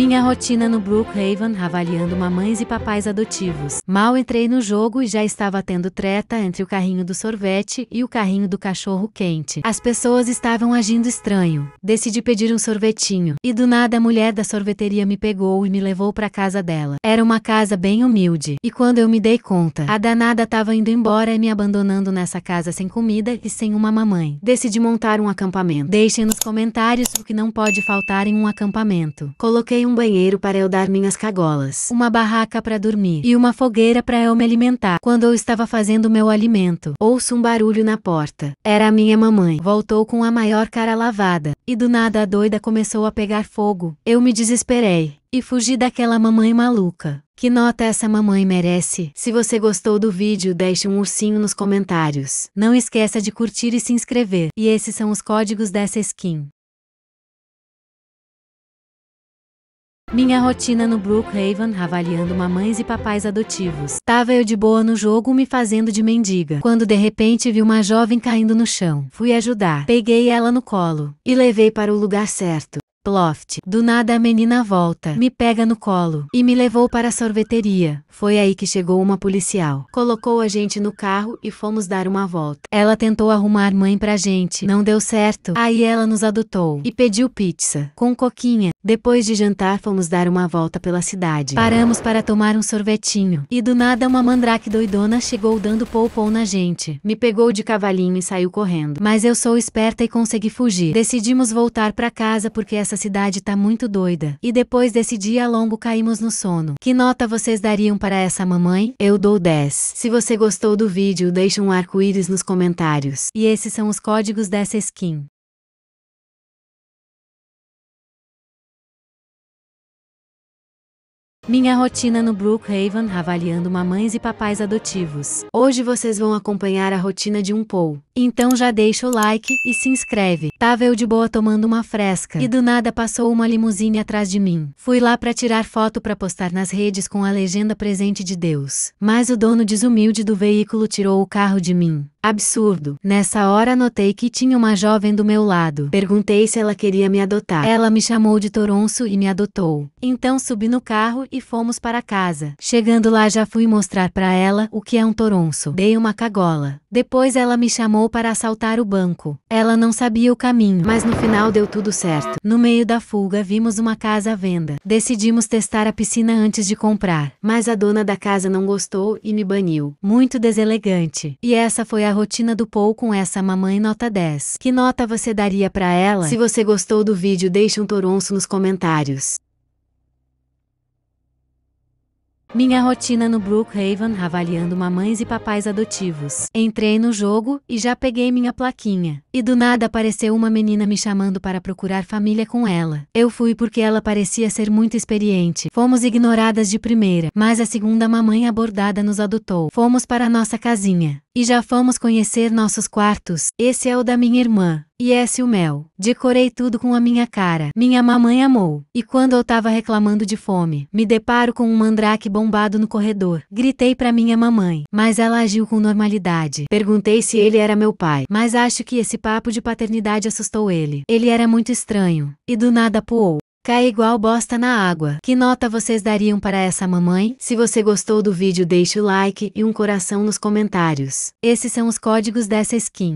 Minha rotina no Brookhaven avaliando mamães e papais adotivos. Mal entrei no jogo e já estava tendo treta entre o carrinho do sorvete e o carrinho do cachorro quente. As pessoas estavam agindo estranho. Decidi pedir um sorvetinho. E do nada a mulher da sorveteria me pegou e me levou para casa dela. Era uma casa bem humilde. E quando eu me dei conta, a danada estava indo embora e me abandonando nessa casa sem comida e sem uma mamãe. Decidi montar um acampamento. Deixem nos comentários o que não pode faltar em um acampamento. Coloquei um um banheiro para eu dar minhas cagolas, uma barraca para dormir e uma fogueira para eu me alimentar. Quando eu estava fazendo meu alimento, ouço um barulho na porta. Era a minha mamãe. Voltou com a maior cara lavada e do nada a doida começou a pegar fogo. Eu me desesperei e fugi daquela mamãe maluca. Que nota essa mamãe merece? Se você gostou do vídeo, deixe um ursinho nos comentários. Não esqueça de curtir e se inscrever. E esses são os códigos dessa skin. Minha rotina no Brookhaven, avaliando mamães e papais adotivos. Tava eu de boa no jogo me fazendo de mendiga, quando de repente vi uma jovem caindo no chão. Fui ajudar, peguei ela no colo e levei para o lugar certo. Loft. Do nada a menina volta, me pega no colo e me levou para a sorveteria. Foi aí que chegou uma policial. Colocou a gente no carro e fomos dar uma volta. Ela tentou arrumar mãe pra gente, não deu certo. Aí ela nos adotou e pediu pizza com coquinha. Depois de jantar, fomos dar uma volta pela cidade. Paramos para tomar um sorvetinho. E do nada, uma mandrake doidona chegou dando poupou na gente. Me pegou de cavalinho e saiu correndo. Mas eu sou esperta e consegui fugir. Decidimos voltar para casa porque essa essa cidade tá muito doida. E depois desse dia longo caímos no sono. Que nota vocês dariam para essa mamãe? Eu dou 10. Se você gostou do vídeo, deixa um arco-íris nos comentários. E esses são os códigos dessa skin. Minha rotina no Brookhaven avaliando mamães e papais adotivos. Hoje vocês vão acompanhar a rotina de um Paul. Então já deixa o like e se inscreve. Tava eu de boa tomando uma fresca e do nada passou uma limusine atrás de mim. Fui lá para tirar foto para postar nas redes com a legenda presente de Deus. Mas o dono desumilde do veículo tirou o carro de mim. Absurdo. Nessa hora notei que tinha uma jovem do meu lado. Perguntei se ela queria me adotar. Ela me chamou de Toronço e me adotou. Então subi no carro e fomos para casa. Chegando lá já fui mostrar para ela o que é um toronço. Dei uma cagola. Depois ela me chamou para assaltar o banco. Ela não sabia o caminho, mas no final deu tudo certo. No meio da fuga, vimos uma casa à venda. Decidimos testar a piscina antes de comprar, mas a dona da casa não gostou e me baniu. Muito deselegante. E essa foi a rotina do Paul com essa mamãe nota 10. Que nota você daria para ela? Se você gostou do vídeo, deixe um toronço nos comentários. Minha rotina no Brookhaven avaliando mamães e papais adotivos. Entrei no jogo e já peguei minha plaquinha. E do nada apareceu uma menina me chamando para procurar família com ela. Eu fui porque ela parecia ser muito experiente. Fomos ignoradas de primeira, mas a segunda mamãe abordada nos adotou. Fomos para nossa casinha. E já fomos conhecer nossos quartos. Esse é o da minha irmã. E esse o mel. Decorei tudo com a minha cara. Minha mamãe amou. E quando eu tava reclamando de fome, me deparo com um mandrake bombado no corredor. Gritei pra minha mamãe, mas ela agiu com normalidade. Perguntei se ele era meu pai, mas acho que esse papo de paternidade assustou ele. Ele era muito estranho. E do nada poou. Cai igual bosta na água. Que nota vocês dariam para essa mamãe? Se você gostou do vídeo deixe o like e um coração nos comentários. Esses são os códigos dessa skin.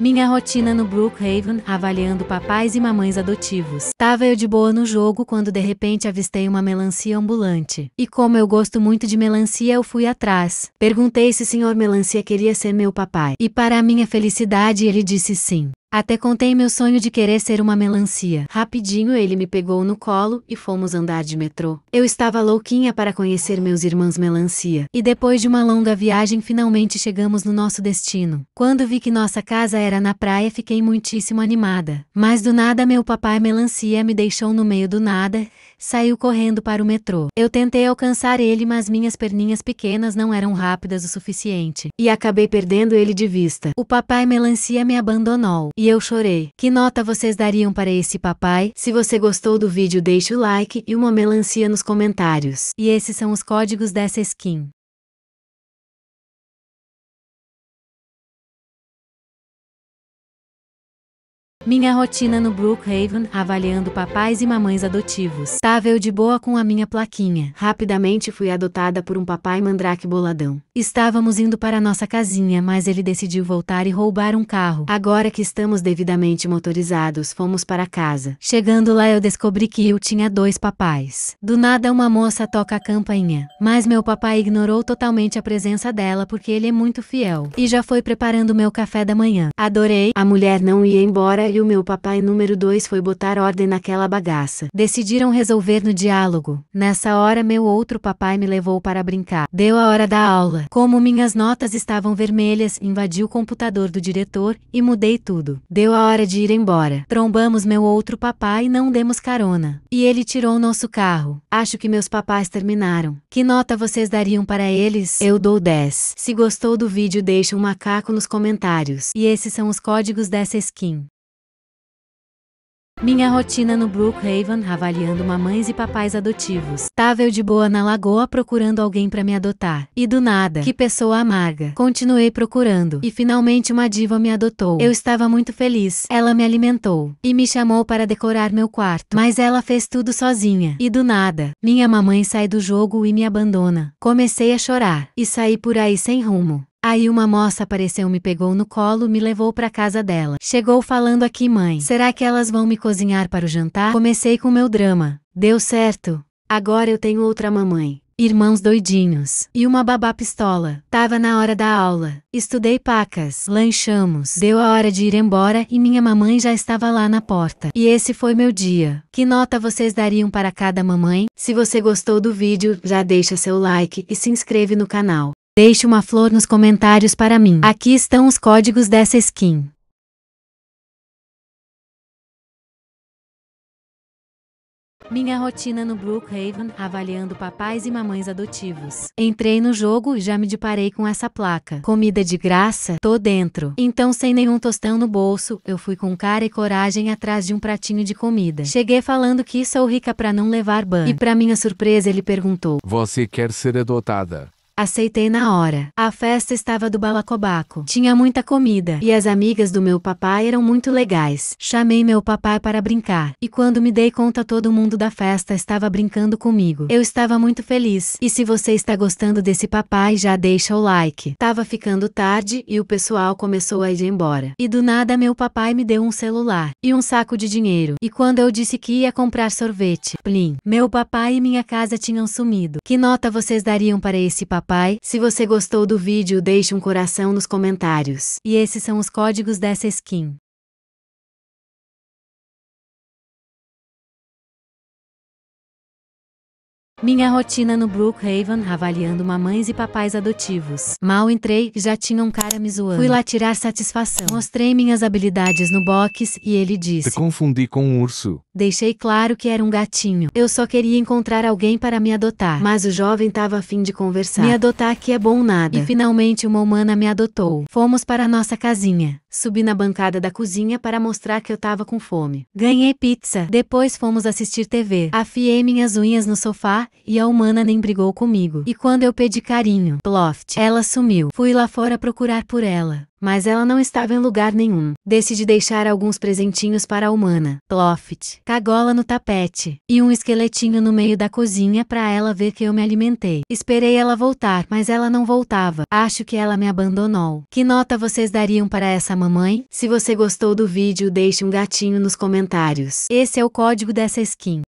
Minha rotina no Brookhaven, avaliando papais e mamães adotivos. Tava eu de boa no jogo quando de repente avistei uma melancia ambulante. E como eu gosto muito de melancia, eu fui atrás. Perguntei se o senhor melancia queria ser meu papai. E para minha felicidade, ele disse sim. Até contei meu sonho de querer ser uma melancia. Rapidinho ele me pegou no colo e fomos andar de metrô. Eu estava louquinha para conhecer meus irmãos melancia. E depois de uma longa viagem finalmente chegamos no nosso destino. Quando vi que nossa casa era na praia fiquei muitíssimo animada. Mas do nada meu papai melancia me deixou no meio do nada, saiu correndo para o metrô. Eu tentei alcançar ele mas minhas perninhas pequenas não eram rápidas o suficiente. E acabei perdendo ele de vista. O papai melancia me abandonou. E e eu chorei. Que nota vocês dariam para esse papai? Se você gostou do vídeo deixe o like e uma melancia nos comentários. E esses são os códigos dessa skin. Minha rotina no Brookhaven, avaliando papais e mamães adotivos. Tava eu de boa com a minha plaquinha. Rapidamente fui adotada por um papai mandrake boladão. Estávamos indo para nossa casinha, mas ele decidiu voltar e roubar um carro. Agora que estamos devidamente motorizados, fomos para casa. Chegando lá, eu descobri que eu tinha dois papais. Do nada, uma moça toca a campainha. Mas meu papai ignorou totalmente a presença dela porque ele é muito fiel. E já foi preparando meu café da manhã. Adorei. A mulher não ia embora e o meu papai número 2 foi botar ordem naquela bagaça. Decidiram resolver no diálogo. Nessa hora meu outro papai me levou para brincar. Deu a hora da aula. Como minhas notas estavam vermelhas, invadi o computador do diretor e mudei tudo. Deu a hora de ir embora. Trombamos meu outro papai e não demos carona. E ele tirou nosso carro. Acho que meus papais terminaram. Que nota vocês dariam para eles? Eu dou 10. Se gostou do vídeo deixa um macaco nos comentários. E esses são os códigos dessa skin. Minha rotina no Brookhaven avaliando mamães e papais adotivos. Tava eu de boa na lagoa procurando alguém para me adotar. E do nada, que pessoa amarga. Continuei procurando e finalmente uma diva me adotou. Eu estava muito feliz. Ela me alimentou e me chamou para decorar meu quarto, mas ela fez tudo sozinha. E do nada, minha mamãe sai do jogo e me abandona. Comecei a chorar e saí por aí sem rumo. Aí uma moça apareceu, me pegou no colo, me levou para casa dela. Chegou falando aqui, mãe. Será que elas vão me cozinhar para o jantar? Comecei com meu drama. Deu certo. Agora eu tenho outra mamãe. Irmãos doidinhos. E uma babá pistola. Tava na hora da aula. Estudei pacas. Lanchamos. Deu a hora de ir embora e minha mamãe já estava lá na porta. E esse foi meu dia. Que nota vocês dariam para cada mamãe? Se você gostou do vídeo, já deixa seu like e se inscreve no canal. Deixe uma flor nos comentários para mim. Aqui estão os códigos dessa skin. Minha rotina no Brookhaven, avaliando papais e mamães adotivos. Entrei no jogo e já me deparei com essa placa. Comida de graça? Tô dentro. Então, sem nenhum tostão no bolso, eu fui com cara e coragem atrás de um pratinho de comida. Cheguei falando que sou rica pra não levar ban. E pra minha surpresa, ele perguntou: Você quer ser adotada? Aceitei na hora. A festa estava do balacobaco. Tinha muita comida. E as amigas do meu papai eram muito legais. Chamei meu papai para brincar. E quando me dei conta, todo mundo da festa estava brincando comigo. Eu estava muito feliz. E se você está gostando desse papai, já deixa o like. Tava ficando tarde e o pessoal começou a ir embora. E do nada, meu papai me deu um celular e um saco de dinheiro. E quando eu disse que ia comprar sorvete, plim, meu papai e minha casa tinham sumido. Que nota vocês dariam para esse papai? papai. Se você gostou do vídeo, deixe um coração nos comentários. E esses são os códigos dessa skin. Minha rotina no Brookhaven avaliando mamães e papais adotivos. Mal entrei, já tinha um cara me zoando. Fui lá tirar satisfação. Mostrei minhas habilidades no box e ele disse: Te confundi com um urso. Deixei claro que era um gatinho. Eu só queria encontrar alguém para me adotar. Mas o jovem tava afim de conversar. Me adotar aqui é bom nada. E finalmente uma humana me adotou. Fomos para nossa casinha. Subi na bancada da cozinha para mostrar que eu tava com fome. Ganhei pizza. Depois fomos assistir TV. Afiei minhas unhas no sofá e a humana nem brigou comigo. E quando eu pedi carinho, Loft, ela sumiu. Fui lá fora procurar por ela, mas ela não estava em lugar nenhum. Decidi deixar alguns presentinhos para a humana, Loft, cagola no tapete e um esqueletinho no meio da cozinha para ela ver que eu me alimentei. Esperei ela voltar, mas ela não voltava. Acho que ela me abandonou. Que nota vocês dariam para essa mamãe? Se você gostou do vídeo, deixe um gatinho nos comentários. Esse é o código dessa skin.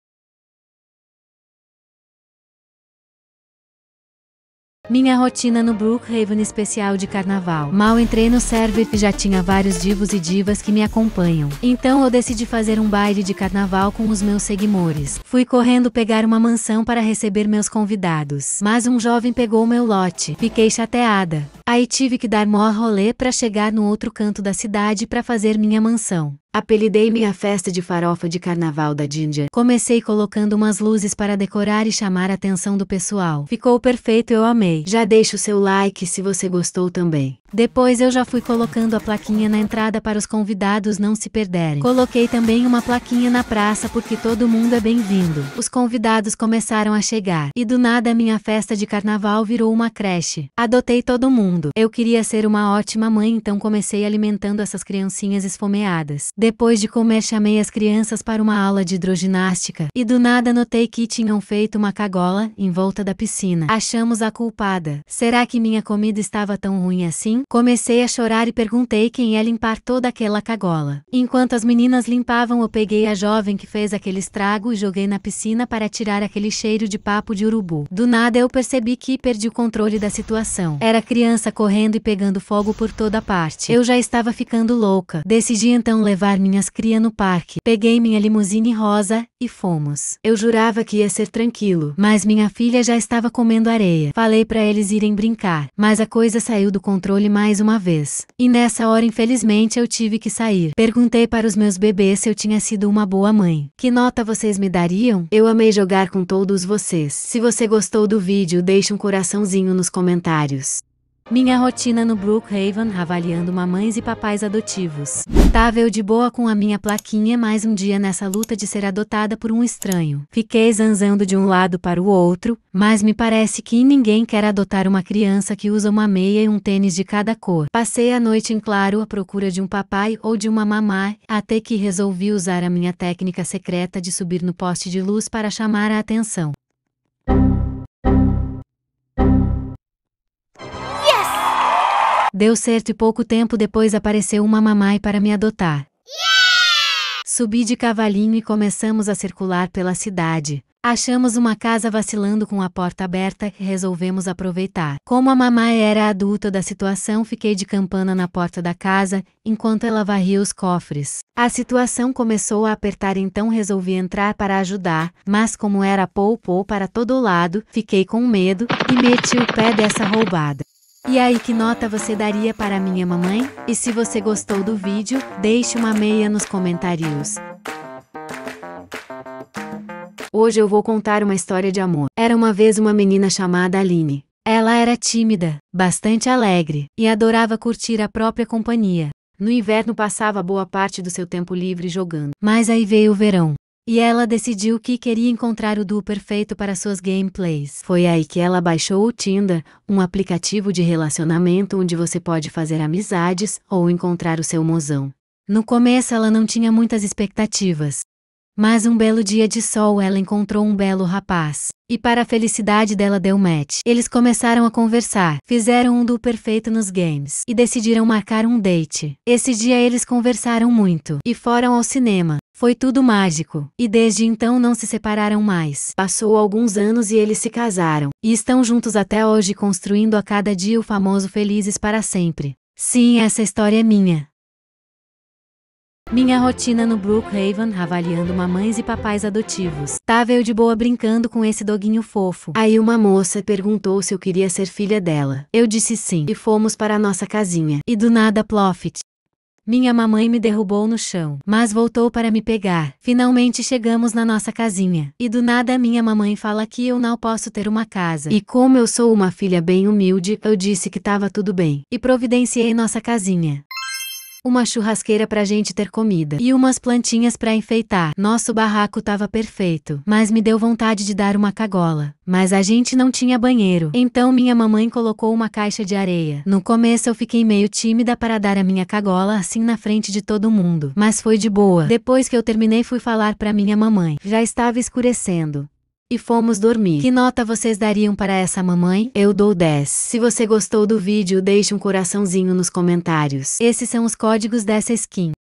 Minha rotina no Brookhaven especial de carnaval. Mal entrei no server e já tinha vários divos e divas que me acompanham. Então eu decidi fazer um baile de carnaval com os meus seguidores. Fui correndo pegar uma mansão para receber meus convidados. Mas um jovem pegou meu lote. Fiquei chateada. Aí tive que dar mó rolê para chegar no outro canto da cidade para fazer minha mansão. Apelidei-me a festa de farofa de carnaval da Ginger. Comecei colocando umas luzes para decorar e chamar a atenção do pessoal. Ficou perfeito, eu amei. Já deixa o seu like se você gostou também. Depois eu já fui colocando a plaquinha na entrada para os convidados não se perderem. Coloquei também uma plaquinha na praça porque todo mundo é bem-vindo. Os convidados começaram a chegar e do nada minha festa de carnaval virou uma creche. Adotei todo mundo. Eu queria ser uma ótima mãe, então comecei alimentando essas criancinhas esfomeadas. Depois de comer, chamei as crianças para uma aula de hidroginástica e do nada notei que tinham feito uma cagola em volta da piscina. Achamos a culpada. Será que minha comida estava tão ruim assim? Comecei a chorar e perguntei quem ia limpar toda aquela cagola. Enquanto as meninas limpavam, eu peguei a jovem que fez aquele estrago e joguei na piscina para tirar aquele cheiro de papo de urubu. Do nada eu percebi que perdi o controle da situação. Era criança correndo e pegando fogo por toda parte. Eu já estava ficando louca. Decidi então levar minhas crias no parque. Peguei minha limusine rosa e fomos. Eu jurava que ia ser tranquilo, mas minha filha já estava comendo areia. Falei para eles irem brincar, mas a coisa saiu do controle mais uma vez. E nessa hora, infelizmente, eu tive que sair. Perguntei para os meus bebês se eu tinha sido uma boa mãe. Que nota vocês me dariam? Eu amei jogar com todos vocês. Se você gostou do vídeo, deixe um coraçãozinho nos comentários. Minha rotina no Brookhaven avaliando mamães e papais adotivos. Tava eu de boa com a minha plaquinha mais um dia nessa luta de ser adotada por um estranho. Fiquei zanzando de um lado para o outro, mas me parece que ninguém quer adotar uma criança que usa uma meia e um tênis de cada cor. Passei a noite em claro à procura de um papai ou de uma mamá, até que resolvi usar a minha técnica secreta de subir no poste de luz para chamar a atenção. Deu certo e pouco tempo depois apareceu uma mamãe para me adotar. Yeah! Subi de cavalinho e começamos a circular pela cidade. Achamos uma casa vacilando com a porta aberta e resolvemos aproveitar. Como a mamãe era adulta da situação, fiquei de campana na porta da casa, enquanto ela varria os cofres. A situação começou a apertar, então resolvi entrar para ajudar, mas como era pou-pou para todo lado, fiquei com medo e meti o pé dessa roubada. E aí que nota você daria para minha mamãe? E se você gostou do vídeo, deixe uma meia nos comentários. Hoje eu vou contar uma história de amor. Era uma vez uma menina chamada Aline. Ela era tímida, bastante alegre e adorava curtir a própria companhia. No inverno passava boa parte do seu tempo livre jogando. Mas aí veio o verão. E ela decidiu que queria encontrar o duo perfeito para suas gameplays. Foi aí que ela baixou o Tinder, um aplicativo de relacionamento onde você pode fazer amizades ou encontrar o seu mozão. No começo ela não tinha muitas expectativas. Mas um belo dia de sol ela encontrou um belo rapaz. E para a felicidade dela deu match. Eles começaram a conversar, fizeram um duo perfeito nos games e decidiram marcar um date. Esse dia eles conversaram muito e foram ao cinema. Foi tudo mágico, e desde então não se separaram mais. Passou alguns anos e eles se casaram, e estão juntos até hoje construindo a cada dia o famoso Felizes para Sempre. Sim, essa história é minha. Minha rotina no Brookhaven, avaliando mamães e papais adotivos. Tava eu de boa brincando com esse doguinho fofo. Aí uma moça perguntou se eu queria ser filha dela. Eu disse sim, e fomos para a nossa casinha. E do nada, Profit. Minha mamãe me derrubou no chão, mas voltou para me pegar. Finalmente chegamos na nossa casinha. E do nada minha mamãe fala que eu não posso ter uma casa. E como eu sou uma filha bem humilde, eu disse que estava tudo bem. E providenciei nossa casinha uma churrasqueira pra gente ter comida e umas plantinhas pra enfeitar. Nosso barraco tava perfeito, mas me deu vontade de dar uma cagola. Mas a gente não tinha banheiro, então minha mamãe colocou uma caixa de areia. No começo eu fiquei meio tímida para dar a minha cagola assim na frente de todo mundo, mas foi de boa. Depois que eu terminei fui falar pra minha mamãe. Já estava escurecendo. E fomos dormir. Que nota vocês dariam para essa mamãe? Eu dou 10. Se você gostou do vídeo, deixe um coraçãozinho nos comentários. Esses são os códigos dessa skin.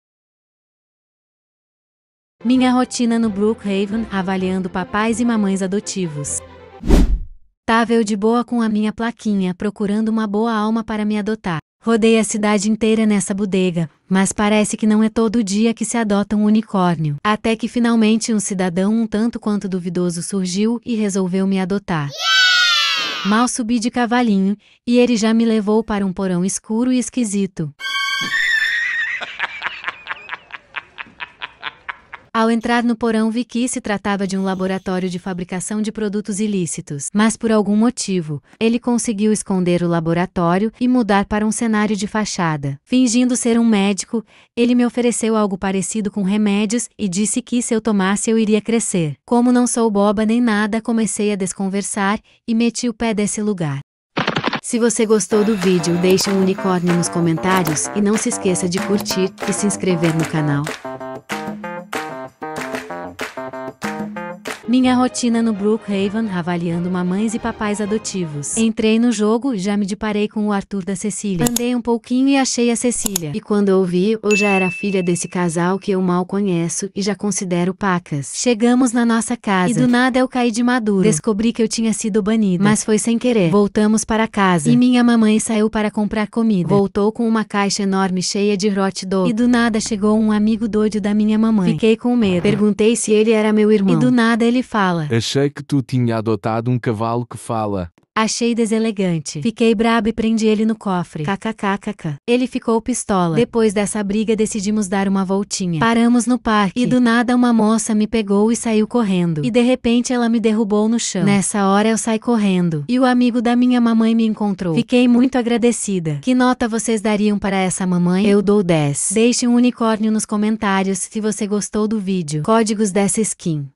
Minha rotina no Brookhaven, avaliando papais e mamães adotivos. Tava eu de boa com a minha plaquinha, procurando uma boa alma para me adotar. Rodei a cidade inteira nessa bodega, mas parece que não é todo dia que se adota um unicórnio. Até que finalmente um cidadão um tanto quanto duvidoso surgiu e resolveu me adotar. Yeah! Mal subi de cavalinho, e ele já me levou para um porão escuro e esquisito. Ao entrar no porão vi que se tratava de um laboratório de fabricação de produtos ilícitos, mas por algum motivo, ele conseguiu esconder o laboratório e mudar para um cenário de fachada. Fingindo ser um médico, ele me ofereceu algo parecido com remédios e disse que se eu tomasse eu iria crescer. Como não sou boba nem nada, comecei a desconversar e meti o pé desse lugar. Se você gostou do vídeo, deixe um unicórnio nos comentários e não se esqueça de curtir e se inscrever no canal. Minha rotina no Brookhaven, avaliando mamães e papais adotivos. Entrei no jogo, e já me deparei com o Arthur da Cecília. Andei um pouquinho e achei a Cecília. E quando eu vi, eu já era filha desse casal que eu mal conheço e já considero pacas. Chegamos na nossa casa. E do nada eu caí de maduro. Descobri que eu tinha sido banido, Mas foi sem querer. Voltamos para casa. E minha mamãe saiu para comprar comida. Voltou com uma caixa enorme cheia de hot dog. E do nada chegou um amigo doido da minha mamãe. Fiquei com medo. Perguntei se ele era meu irmão. E do nada ele fala. Achei que tu tinha adotado um cavalo que fala. Achei deselegante. Fiquei brabo e prendi ele no cofre. KKKKK. Ele ficou pistola. Depois dessa briga decidimos dar uma voltinha. Paramos no parque e do nada uma moça me pegou e saiu correndo. E de repente ela me derrubou no chão. Nessa hora eu saí correndo. E o amigo da minha mamãe me encontrou. Fiquei muito agradecida. Que nota vocês dariam para essa mamãe? Eu dou 10. Deixe um unicórnio nos comentários se você gostou do vídeo. Códigos dessa skin.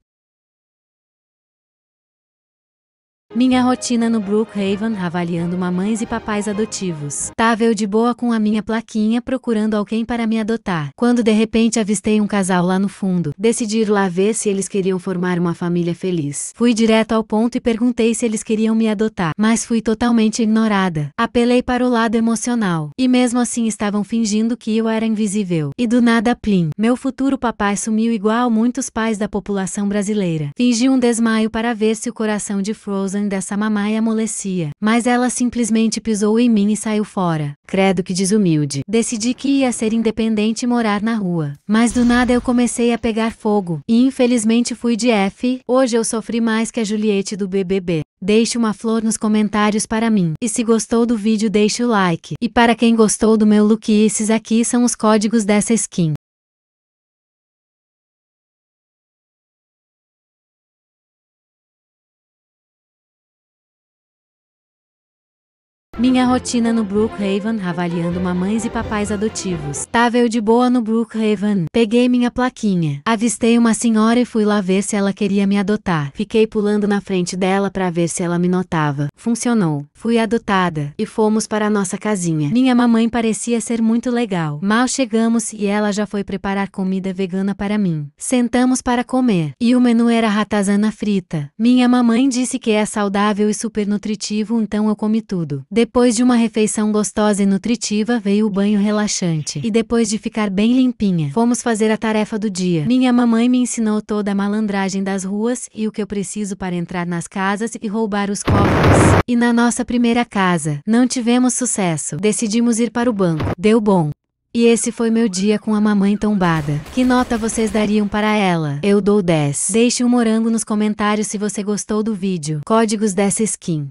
Minha rotina no Brookhaven avaliando mamães e papais adotivos. Tava eu de boa com a minha plaquinha procurando alguém para me adotar. Quando de repente avistei um casal lá no fundo, decidi ir lá ver se eles queriam formar uma família feliz. Fui direto ao ponto e perguntei se eles queriam me adotar, mas fui totalmente ignorada. Apelei para o lado emocional, e mesmo assim estavam fingindo que eu era invisível. E do nada plim, meu futuro papai sumiu igual muitos pais da população brasileira. Fingi um desmaio para ver se o coração de Frozen Susan dessa mamãe amolecia, mas ela simplesmente pisou em mim e saiu fora. Credo que desumilde. Decidi que ia ser independente e morar na rua. Mas do nada eu comecei a pegar fogo, e infelizmente fui de F. Hoje eu sofri mais que a Juliette do BBB. Deixe uma flor nos comentários para mim. E se gostou do vídeo deixe o like. E para quem gostou do meu look esses aqui são os códigos dessa skin. Minha rotina no Brookhaven, avaliando mamães e papais adotivos. Tava eu de boa no Brookhaven. Peguei minha plaquinha. Avistei uma senhora e fui lá ver se ela queria me adotar. Fiquei pulando na frente dela para ver se ela me notava. Funcionou. Fui adotada e fomos para nossa casinha. Minha mamãe parecia ser muito legal. Mal chegamos e ela já foi preparar comida vegana para mim. Sentamos para comer e o menu era ratazana frita. Minha mamãe disse que é saudável e super nutritivo, então eu comi tudo. Depois de uma refeição gostosa e nutritiva, veio o banho relaxante. E depois de ficar bem limpinha, fomos fazer a tarefa do dia. Minha mamãe me ensinou toda a malandragem das ruas e o que eu preciso para entrar nas casas e roubar os cofres. E na nossa primeira casa, não tivemos sucesso. Decidimos ir para o banco. Deu bom. E esse foi meu dia com a mamãe tombada. Que nota vocês dariam para ela? Eu dou 10. Deixe um morango nos comentários se você gostou do vídeo. Códigos dessa skin.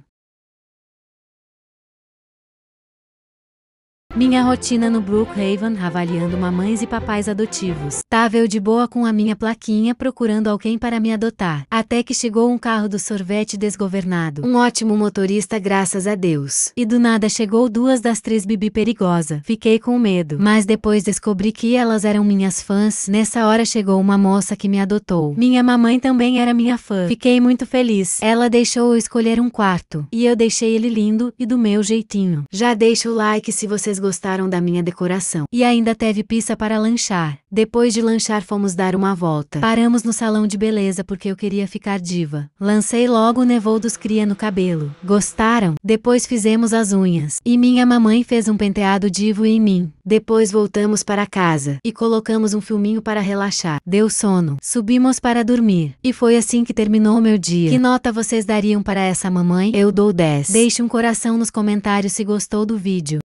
Minha rotina no Brookhaven avaliando mamães e papais adotivos. Tava eu de boa com a minha plaquinha procurando alguém para me adotar. Até que chegou um carro do sorvete desgovernado. Um ótimo motorista graças a Deus. E do nada chegou duas das três bibi perigosa. Fiquei com medo. Mas depois descobri que elas eram minhas fãs. Nessa hora chegou uma moça que me adotou. Minha mamãe também era minha fã. Fiquei muito feliz. Ela deixou eu escolher um quarto. E eu deixei ele lindo e do meu jeitinho. Já deixa o like se vocês gostaram gostaram da minha decoração. E ainda teve pizza para lanchar. Depois de lanchar fomos dar uma volta. Paramos no salão de beleza porque eu queria ficar diva. Lancei logo o nevou dos cria no cabelo. Gostaram? Depois fizemos as unhas. E minha mamãe fez um penteado divo em mim. Depois voltamos para casa e colocamos um filminho para relaxar. Deu sono. Subimos para dormir. E foi assim que terminou meu dia. Que nota vocês dariam para essa mamãe? Eu dou 10. Deixe um coração nos comentários se gostou do vídeo.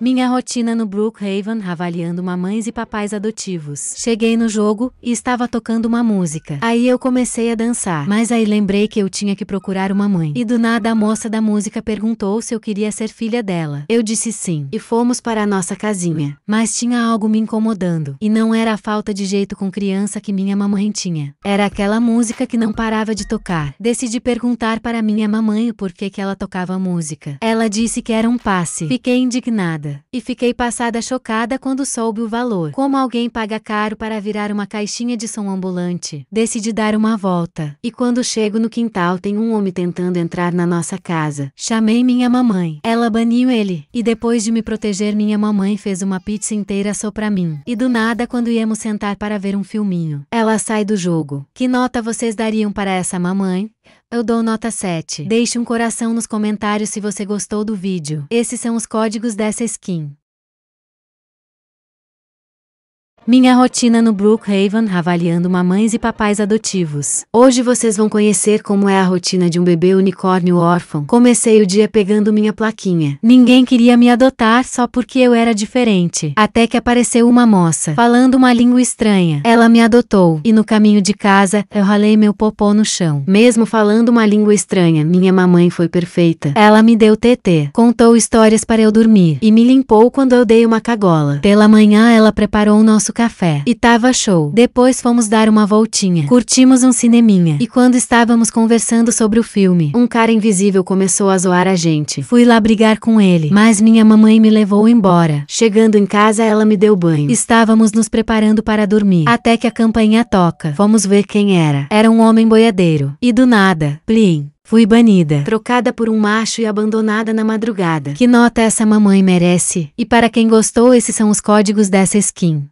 Minha rotina no Brookhaven avaliando mamães e papais adotivos. Cheguei no jogo e estava tocando uma música. Aí eu comecei a dançar, mas aí lembrei que eu tinha que procurar uma mãe. E do nada a moça da música perguntou se eu queria ser filha dela. Eu disse sim e fomos para a nossa casinha. Mas tinha algo me incomodando e não era a falta de jeito com criança que minha mamãe tinha. Era aquela música que não parava de tocar. Decidi perguntar para minha mamãe o porquê que ela tocava a música. Ela disse que era um passe. Fiquei indignada e fiquei passada chocada quando soube o valor. Como alguém paga caro para virar uma caixinha de som ambulante. Decidi dar uma volta. E quando chego no quintal tem um homem tentando entrar na nossa casa. Chamei minha mamãe. Ela ela baniu ele. E depois de me proteger, minha mamãe fez uma pizza inteira só pra mim. E do nada, quando íamos sentar para ver um filminho, ela sai do jogo. Que nota vocês dariam para essa mamãe? Eu dou nota 7. Deixe um coração nos comentários se você gostou do vídeo. Esses são os códigos dessa skin. Minha rotina no Brookhaven avaliando mamães e papais adotivos. Hoje vocês vão conhecer como é a rotina de um bebê unicórnio órfão. Comecei o dia pegando minha plaquinha. Ninguém queria me adotar só porque eu era diferente. Até que apareceu uma moça, falando uma língua estranha. Ela me adotou, e no caminho de casa, eu ralei meu popô no chão. Mesmo falando uma língua estranha, minha mamãe foi perfeita. Ela me deu TT, contou histórias para eu dormir, e me limpou quando eu dei uma cagola. Pela manhã ela preparou o nosso café. E tava show. Depois fomos dar uma voltinha. Curtimos um cineminha. E quando estávamos conversando sobre o filme, um cara invisível começou a zoar a gente. Fui lá brigar com ele, mas minha mamãe me levou embora. Chegando em casa, ela me deu banho. Estávamos nos preparando para dormir, até que a campainha toca. Fomos ver quem era. Era um homem boiadeiro. E do nada, plim. Fui banida, trocada por um macho e abandonada na madrugada. Que nota essa mamãe merece? E para quem gostou, esses são os códigos dessa skin.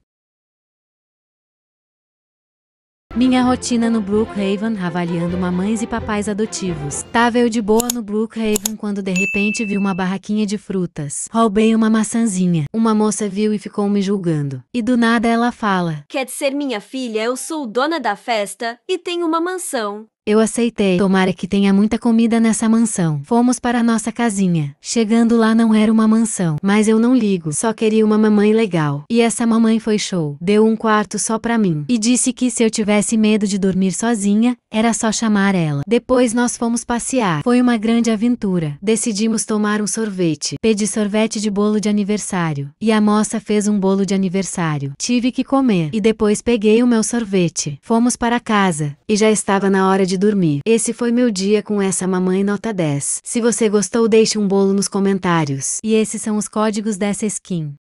Minha rotina no Brookhaven, avaliando mamães e papais adotivos. Tava eu de boa no Brookhaven quando de repente vi uma barraquinha de frutas. Roubei uma maçãzinha. Uma moça viu e ficou me julgando. E do nada ela fala: Quer ser minha filha? Eu sou dona da festa e tenho uma mansão. Eu aceitei. Tomara que tenha muita comida nessa mansão. Fomos para nossa casinha. Chegando lá não era uma mansão, mas eu não ligo. Só queria uma mamãe legal. E essa mamãe foi show. Deu um quarto só pra mim. E disse que se eu tivesse medo de dormir sozinha, era só chamar ela. Depois nós fomos passear. Foi uma grande aventura. Decidimos tomar um sorvete. Pedi sorvete de bolo de aniversário. E a moça fez um bolo de aniversário. Tive que comer. E depois peguei o meu sorvete. Fomos para casa. E já estava na hora de de dormir. Esse foi meu dia com essa mamãe nota 10. Se você gostou deixe um bolo nos comentários. E esses são os códigos dessa skin.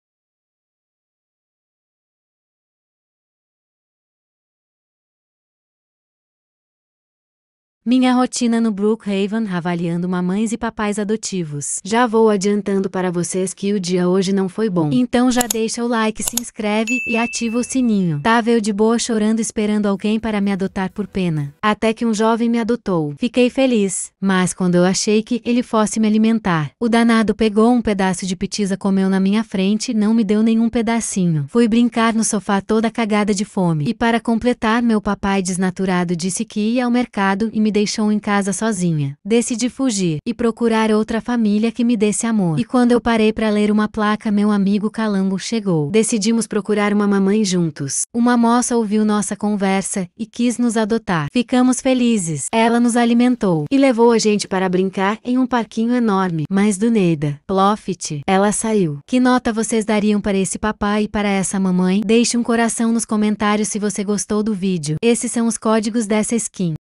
Minha rotina no Brookhaven avaliando mamães e papais adotivos. Já vou adiantando para vocês que o dia hoje não foi bom. Então já deixa o like, se inscreve e ativa o sininho. Tava tá, eu de boa chorando esperando alguém para me adotar por pena. Até que um jovem me adotou. Fiquei feliz, mas quando eu achei que ele fosse me alimentar, o danado pegou um pedaço de pitiza comeu na minha frente e não me deu nenhum pedacinho. Fui brincar no sofá toda cagada de fome. E para completar, meu papai desnaturado disse que ia ao mercado e me deixou em casa sozinha. Decidi fugir e procurar outra família que me desse amor. E quando eu parei para ler uma placa, meu amigo Calango chegou. Decidimos procurar uma mamãe juntos. Uma moça ouviu nossa conversa e quis nos adotar. Ficamos felizes. Ela nos alimentou e levou a gente para brincar em um parquinho enorme. Mas do Neida, Plofit, ela saiu. Que nota vocês dariam para esse papai e para essa mamãe? Deixe um coração nos comentários se você gostou do vídeo. Esses são os códigos dessa skin.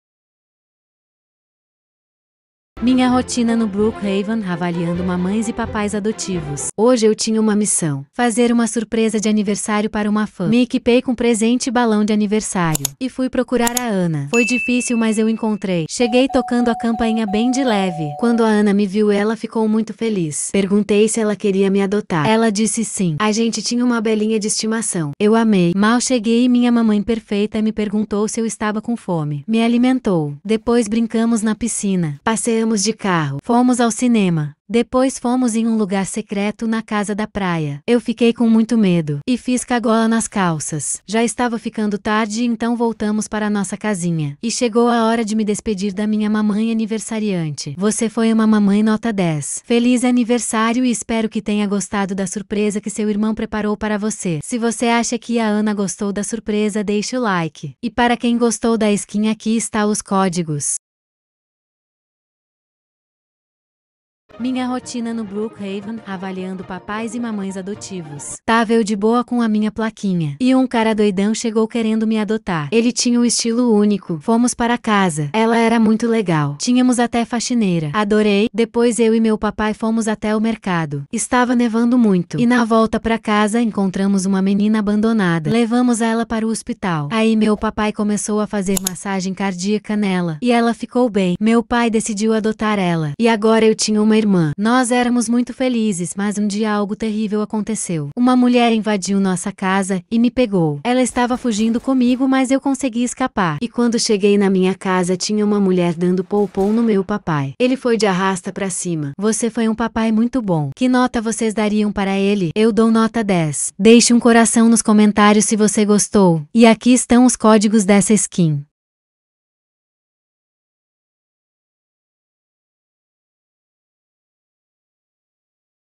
Minha rotina no Brookhaven avaliando mamães e papais adotivos. Hoje eu tinha uma missão: fazer uma surpresa de aniversário para uma fã. Me equipei com presente e balão de aniversário e fui procurar a Ana. Foi difícil, mas eu encontrei. Cheguei tocando a campainha bem de leve. Quando a Ana me viu, ela ficou muito feliz. Perguntei se ela queria me adotar. Ela disse sim. A gente tinha uma belinha de estimação. Eu amei. Mal cheguei e minha mamãe perfeita me perguntou se eu estava com fome. Me alimentou. Depois brincamos na piscina. Passeamos Fomos de carro, fomos ao cinema. Depois fomos em um lugar secreto na casa da praia. Eu fiquei com muito medo e fiz cagola nas calças. Já estava ficando tarde, então voltamos para nossa casinha. E chegou a hora de me despedir da minha mamãe aniversariante. Você foi uma mamãe nota 10. Feliz aniversário e espero que tenha gostado da surpresa que seu irmão preparou para você. Se você acha que a Ana gostou da surpresa, deixe o like. E para quem gostou da skin, aqui está os códigos. Minha rotina no Brookhaven, avaliando papais e mamães adotivos. Tava eu de boa com a minha plaquinha. E um cara doidão chegou querendo me adotar. Ele tinha um estilo único. Fomos para casa. Ela era muito legal. Tínhamos até faxineira. Adorei. Depois eu e meu papai fomos até o mercado. Estava nevando muito. E na volta para casa encontramos uma menina abandonada. Levamos ela para o hospital. Aí meu papai começou a fazer massagem cardíaca nela. E ela ficou bem. Meu pai decidiu adotar ela. E agora eu tinha uma irmã. Nós éramos muito felizes, mas um dia algo terrível aconteceu. Uma mulher invadiu nossa casa e me pegou. Ela estava fugindo comigo, mas eu consegui escapar. E quando cheguei na minha casa, tinha uma mulher dando poupon no meu papai. Ele foi de arrasta para cima. Você foi um papai muito bom. Que nota vocês dariam para ele? Eu dou nota 10. Deixe um coração nos comentários se você gostou. E aqui estão os códigos dessa skin.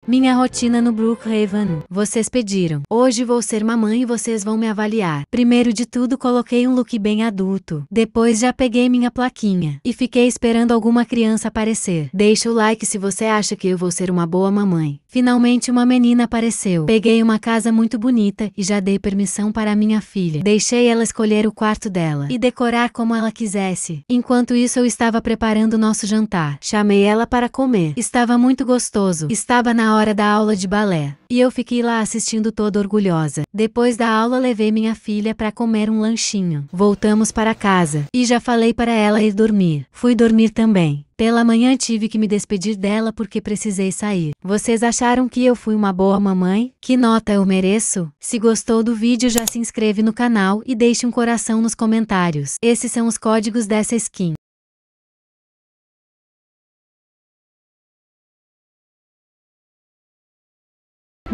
Minha rotina no Brookhaven. Vocês pediram. Hoje vou ser mamãe e vocês vão me avaliar. Primeiro de tudo, coloquei um look bem adulto. Depois já peguei minha plaquinha e fiquei esperando alguma criança aparecer. Deixa o like se você acha que eu vou ser uma boa mamãe. Finalmente uma menina apareceu. Peguei uma casa muito bonita e já dei permissão para minha filha. Deixei ela escolher o quarto dela e decorar como ela quisesse. Enquanto isso eu estava preparando nosso jantar. Chamei ela para comer. Estava muito gostoso. Estava na hora hora da aula de balé. E eu fiquei lá assistindo toda orgulhosa. Depois da aula levei minha filha para comer um lanchinho. Voltamos para casa e já falei para ela ir dormir. Fui dormir também. Pela manhã tive que me despedir dela porque precisei sair. Vocês acharam que eu fui uma boa mamãe? Que nota eu mereço? Se gostou do vídeo já se inscreve no canal e deixe um coração nos comentários. Esses são os códigos dessa skin.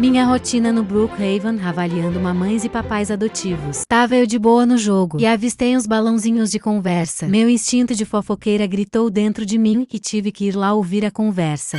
Minha rotina no Brookhaven, avaliando mamães e papais adotivos. Tava eu de boa no jogo e avistei os balãozinhos de conversa. Meu instinto de fofoqueira gritou dentro de mim e tive que ir lá ouvir a conversa.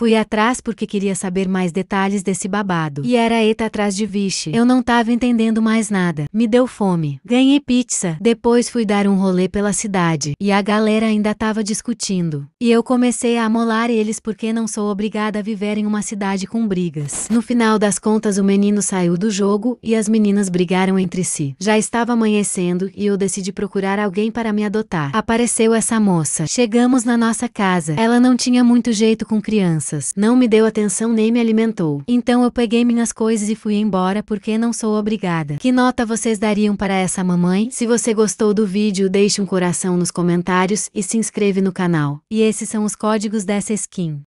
Fui atrás porque queria saber mais detalhes desse babado. E era eta atrás de vixe. Eu não tava entendendo mais nada. Me deu fome. Ganhei pizza. Depois fui dar um rolê pela cidade. E a galera ainda tava discutindo. E eu comecei a amolar eles porque não sou obrigada a viver em uma cidade com brigas. No final das contas o menino saiu do jogo e as meninas brigaram entre si. Já estava amanhecendo e eu decidi procurar alguém para me adotar. Apareceu essa moça. Chegamos na nossa casa. Ela não tinha muito jeito com criança crianças. Não me deu atenção nem me alimentou. Então eu peguei minhas coisas e fui embora porque não sou obrigada. Que nota vocês dariam para essa mamãe? Se você gostou do vídeo, deixe um coração nos comentários e se inscreve no canal. E esses são os códigos dessa skin.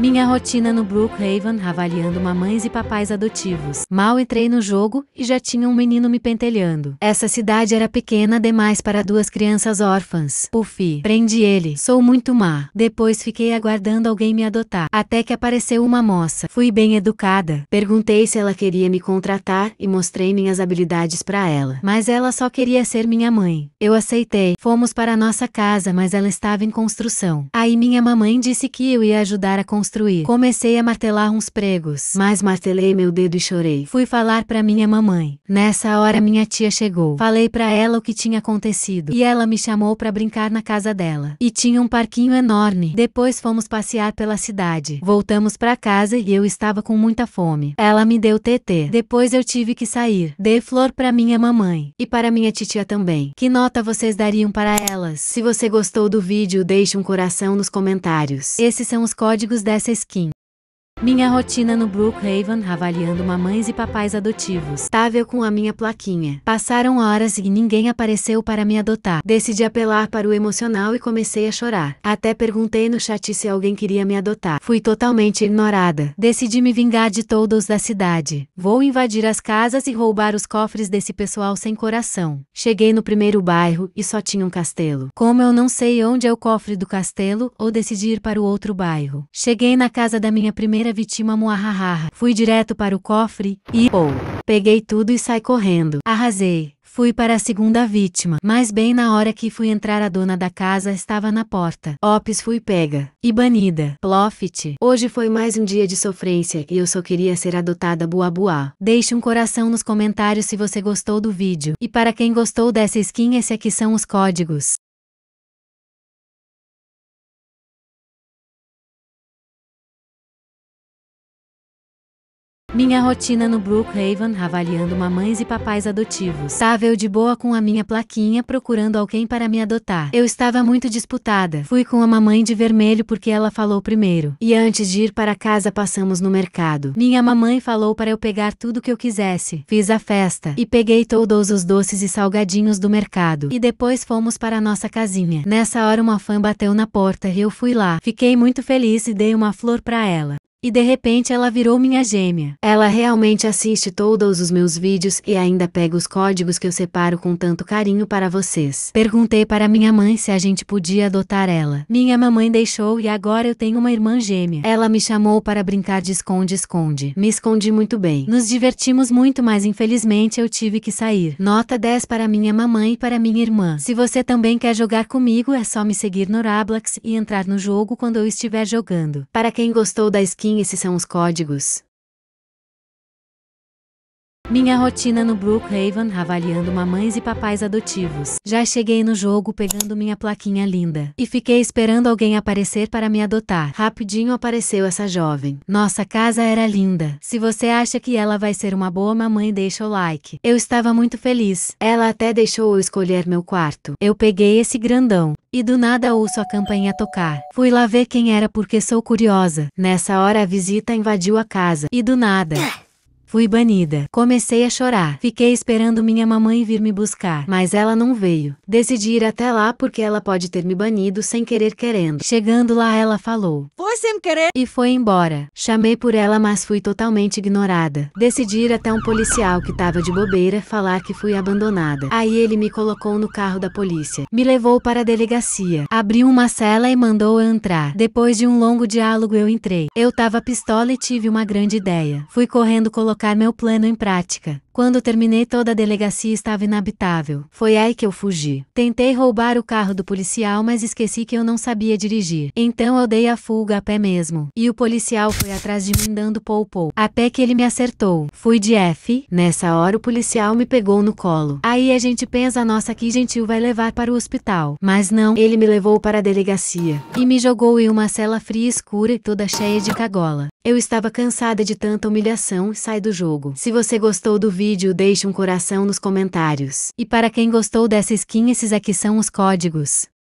Minha rotina no Brookhaven avaliando mamães e papais adotivos. Mal entrei no jogo e já tinha um menino me pentelhando. Essa cidade era pequena demais para duas crianças órfãs. Puffy, prende ele. Sou muito má. Depois fiquei aguardando alguém me adotar, até que apareceu uma moça. Fui bem educada. Perguntei se ela queria me contratar e mostrei minhas habilidades para ela. Mas ela só queria ser minha mãe. Eu aceitei. Fomos para nossa casa, mas ela estava em construção. Aí minha mamãe disse que eu ia ajudar a construir construir. Comecei a martelar uns pregos, mas martelei meu dedo e chorei. Fui falar para minha mamãe. Nessa hora minha tia chegou. Falei para ela o que tinha acontecido e ela me chamou para brincar na casa dela. E tinha um parquinho enorme. Depois fomos passear pela cidade. Voltamos para casa e eu estava com muita fome. Ela me deu TT. Depois eu tive que sair. Dei flor para minha mamãe e para minha titia também. Que nota vocês dariam para elas? Se você gostou do vídeo, deixe um coração nos comentários. Esses são os códigos dessa essa skin. Minha rotina no Brookhaven avaliando mamães e papais adotivos. Estável com a minha plaquinha. Passaram horas e ninguém apareceu para me adotar. Decidi apelar para o emocional e comecei a chorar. Até perguntei no chat se alguém queria me adotar. Fui totalmente ignorada. Decidi me vingar de todos da cidade. Vou invadir as casas e roubar os cofres desse pessoal sem coração. Cheguei no primeiro bairro e só tinha um castelo. Como eu não sei onde é o cofre do castelo, ou decidi ir para o outro bairro. Cheguei na casa da minha primeira primeira vítima muahaha. Fui direto para o cofre e... Ou... peguei tudo e saí correndo. Arrasei. Fui para a segunda vítima, mas bem na hora que fui entrar a dona da casa estava na porta. Ops fui pega. E banida. Plofit. Hoje foi mais um dia de sofrência e eu só queria ser adotada bua bua Deixe um coração nos comentários se você gostou do vídeo. E para quem gostou dessa skin esse aqui são os códigos. Minha rotina no Brookhaven, avaliando mamães e papais adotivos. Estava eu de boa com a minha plaquinha procurando alguém para me adotar. Eu estava muito disputada. Fui com a mamãe de vermelho porque ela falou primeiro. E antes de ir para casa passamos no mercado. Minha mamãe falou para eu pegar tudo que eu quisesse. Fiz a festa e peguei todos os doces e salgadinhos do mercado. E depois fomos para nossa casinha. Nessa hora uma fã bateu na porta e eu fui lá. Fiquei muito feliz e dei uma flor para ela. E de repente ela virou minha gêmea. Ela realmente assiste todos os meus vídeos e ainda pega os códigos que eu separo com tanto carinho para vocês. Perguntei para minha mãe se a gente podia adotar ela. Minha mamãe deixou e agora eu tenho uma irmã gêmea. Ela me chamou para brincar de esconde-esconde. Me escondi muito bem. Nos divertimos muito, mas infelizmente eu tive que sair. Nota 10 para minha mamãe e para minha irmã. Se você também quer jogar comigo, é só me seguir no Roblox e entrar no jogo quando eu estiver jogando. Para quem gostou da skin Sim, esses são os códigos. Minha rotina no Brookhaven avaliando mamães e papais adotivos. Já cheguei no jogo pegando minha plaquinha linda. E fiquei esperando alguém aparecer para me adotar. Rapidinho apareceu essa jovem. Nossa casa era linda. Se você acha que ela vai ser uma boa mamãe, deixa o like. Eu estava muito feliz. Ela até deixou eu escolher meu quarto. Eu peguei esse grandão. E do nada ouço a campainha tocar. Fui lá ver quem era porque sou curiosa. Nessa hora a visita invadiu a casa. E do nada. Fui banida. Comecei a chorar. Fiquei esperando minha mamãe vir me buscar, mas ela não veio. Decidi ir até lá porque ela pode ter me banido sem querer querendo. Chegando lá, ela falou: Foi sem querer. E foi embora. Chamei por ela, mas fui totalmente ignorada. Decidi ir até um policial que tava de bobeira falar que fui abandonada. Aí ele me colocou no carro da polícia. Me levou para a delegacia. Abriu uma cela e mandou eu entrar. Depois de um longo diálogo, eu entrei. Eu tava pistola e tive uma grande ideia. Fui correndo colocar colocar meu plano em prática. Quando terminei, toda a delegacia estava inabitável. Foi aí que eu fugi. Tentei roubar o carro do policial, mas esqueci que eu não sabia dirigir. Então eu dei a fuga a pé mesmo. E o policial foi atrás de mim dando pou-pou. A pé que ele me acertou. Fui de F. Nessa hora o policial me pegou no colo. Aí a gente pensa, nossa, que gentil vai levar para o hospital. Mas não, ele me levou para a delegacia. E me jogou em uma cela fria escura e toda cheia de cagola. Eu estava cansada de tanta humilhação e saí do do jogo. Se você gostou do vídeo, deixe um coração nos comentários. E para quem gostou dessa skin, esses aqui são os códigos.